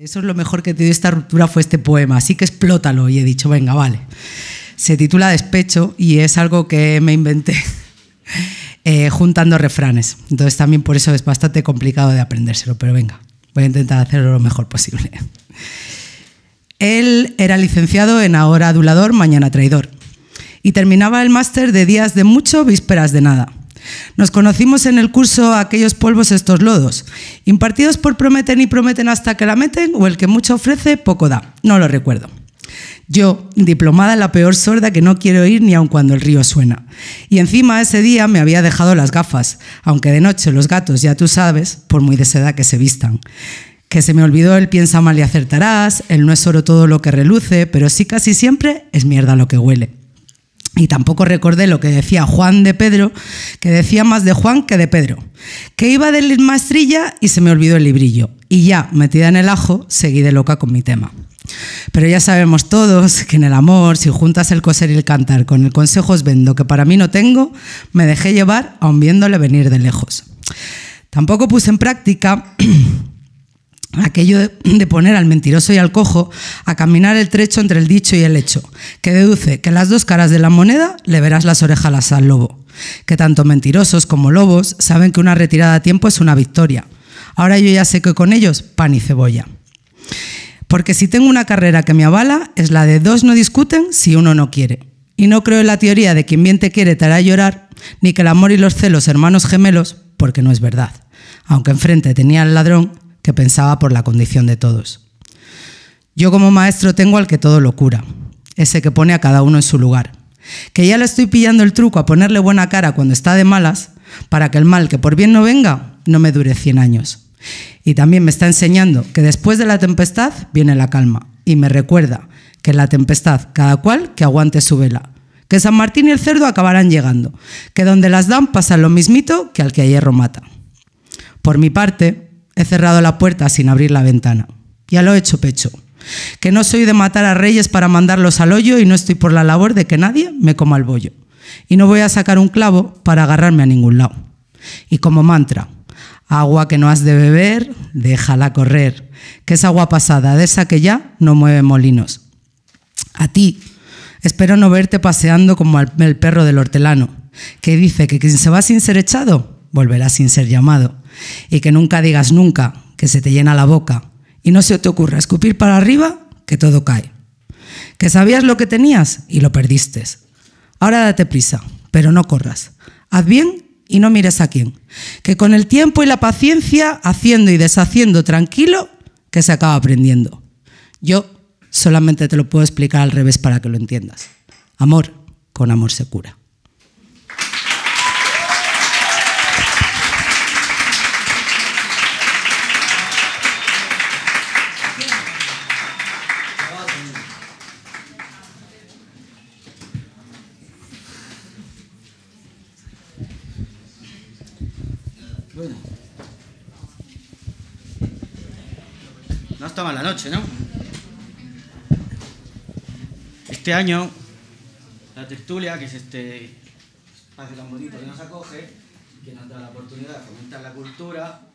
Eso es lo mejor que te dio esta ruptura fue este poema, así que explótalo. Y he dicho, venga, vale. Se titula Despecho y es algo que me inventé eh, juntando refranes. Entonces también por eso es bastante complicado de aprendérselo, pero venga, voy a intentar hacerlo lo mejor posible. Él era licenciado en ahora adulador, mañana traidor. Y terminaba el máster de días de mucho, vísperas de nada. Nos conocimos en el curso Aquellos polvos, estos lodos, impartidos por Prometen y Prometen hasta que la meten o el que mucho ofrece, poco da. No lo recuerdo. Yo, diplomada la peor sorda que no quiero ir ni aun cuando el río suena. Y encima ese día me había dejado las gafas, aunque de noche los gatos, ya tú sabes, por muy de seda que se vistan. Que se me olvidó el piensa mal y acertarás, él no es oro todo lo que reluce, pero sí casi siempre es mierda lo que huele. Y tampoco recordé lo que decía Juan de Pedro, que decía más de Juan que de Pedro, que iba de maestrilla y se me olvidó el librillo. Y ya, metida en el ajo, seguí de loca con mi tema. Pero ya sabemos todos que en el amor, si juntas el coser y el cantar con el consejo os vendo que para mí no tengo, me dejé llevar aun viéndole venir de lejos. Tampoco puse en práctica aquello de poner al mentiroso y al cojo a caminar el trecho entre el dicho y el hecho, que deduce que las dos caras de la moneda le verás las orejalas al lobo, que tanto mentirosos como lobos saben que una retirada a tiempo es una victoria. Ahora yo ya sé que con ellos pan y cebolla. Porque si tengo una carrera que me avala, es la de dos no discuten si uno no quiere. Y no creo en la teoría de quien bien te quiere te hará llorar, ni que el amor y los celos hermanos gemelos, porque no es verdad. Aunque enfrente tenía al ladrón, que pensaba por la condición de todos. Yo como maestro tengo al que todo lo cura, ese que pone a cada uno en su lugar, que ya le estoy pillando el truco a ponerle buena cara cuando está de malas, para que el mal que por bien no venga no me dure 100 años. Y también me está enseñando que después de la tempestad viene la calma y me recuerda que en la tempestad cada cual que aguante su vela, que San Martín y el cerdo acabarán llegando, que donde las dan pasa lo mismito que al que a hierro mata. Por mi parte, He cerrado la puerta sin abrir la ventana. Ya lo he hecho pecho. Que no soy de matar a reyes para mandarlos al hoyo y no estoy por la labor de que nadie me coma el bollo. Y no voy a sacar un clavo para agarrarme a ningún lado. Y como mantra, agua que no has de beber, déjala correr, que es agua pasada, de esa que ya no mueve molinos. A ti, espero no verte paseando como el perro del hortelano, que dice que quien se va sin ser echado, volverá sin ser llamado y que nunca digas nunca, que se te llena la boca y no se te ocurra escupir para arriba, que todo cae. Que sabías lo que tenías y lo perdiste. Ahora date prisa, pero no corras. Haz bien y no mires a quién. Que con el tiempo y la paciencia, haciendo y deshaciendo tranquilo, que se acaba aprendiendo. Yo solamente te lo puedo explicar al revés para que lo entiendas. Amor, con amor se cura. No estaba mal la noche, ¿no? Este año, la tertulia, que es este espacio tan bonito que nos acoge, que nos da la oportunidad de fomentar la cultura,